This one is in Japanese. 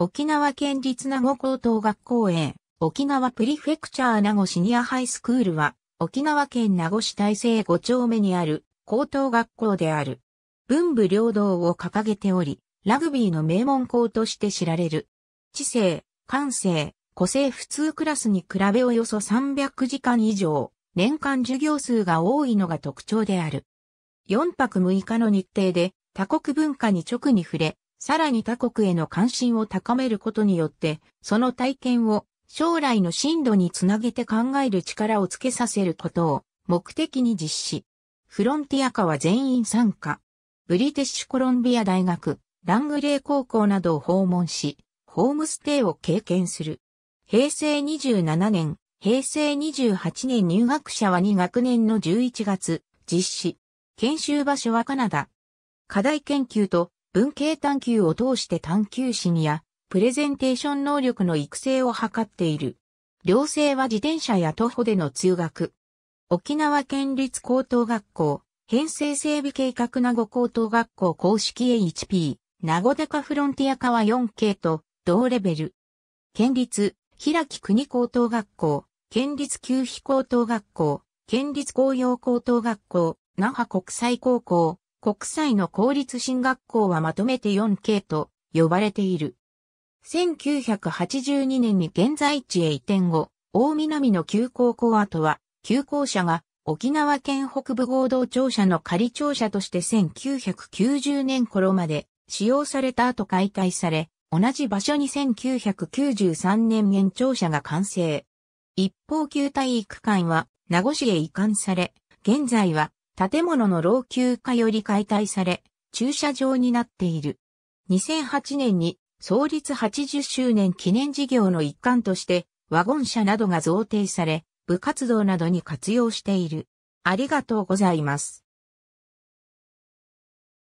沖縄県立名護高等学校へ、沖縄プリフェクチャー名護シニアハイスクールは、沖縄県名護市大成5丁目にある高等学校である。文部両道を掲げており、ラグビーの名門校として知られる。知性、感性、個性普通クラスに比べおよそ300時間以上、年間授業数が多いのが特徴である。4泊6日の日程で他国文化に直に触れ、さらに他国への関心を高めることによって、その体験を将来の進路につなげて考える力をつけさせることを目的に実施。フロンティア化は全員参加。ブリティッシュコロンビア大学、ラングレー高校などを訪問し、ホームステイを経験する。平成27年、平成28年入学者は2学年の11月、実施。研修場所はカナダ。課題研究と文系探求を通して探求心やプレゼンテーション能力の育成を図っている。寮生は自転車や徒歩での通学。沖縄県立高等学校、編成整備計画名護高等学校公式 a p 名護高フロンティア川 4K と同レベル。県立、平木国高等学校、県立旧飛高等学校、県立工業高等学校、那覇国際高校、国際の公立進学校はまとめて 4K と呼ばれている。1982年に現在地へ移転後、大南の旧高校跡は、旧校舎が沖縄県北部合同庁舎の仮庁舎として1990年頃まで使用された後解体され、同じ場所に1993年現庁舎が完成。一方旧体育館は名護市へ移管され、現在は建物の老朽化より解体され、駐車場になっている。2008年に創立80周年記念事業の一環として、ワゴン車などが贈呈され、部活動などに活用している。ありがとうございます。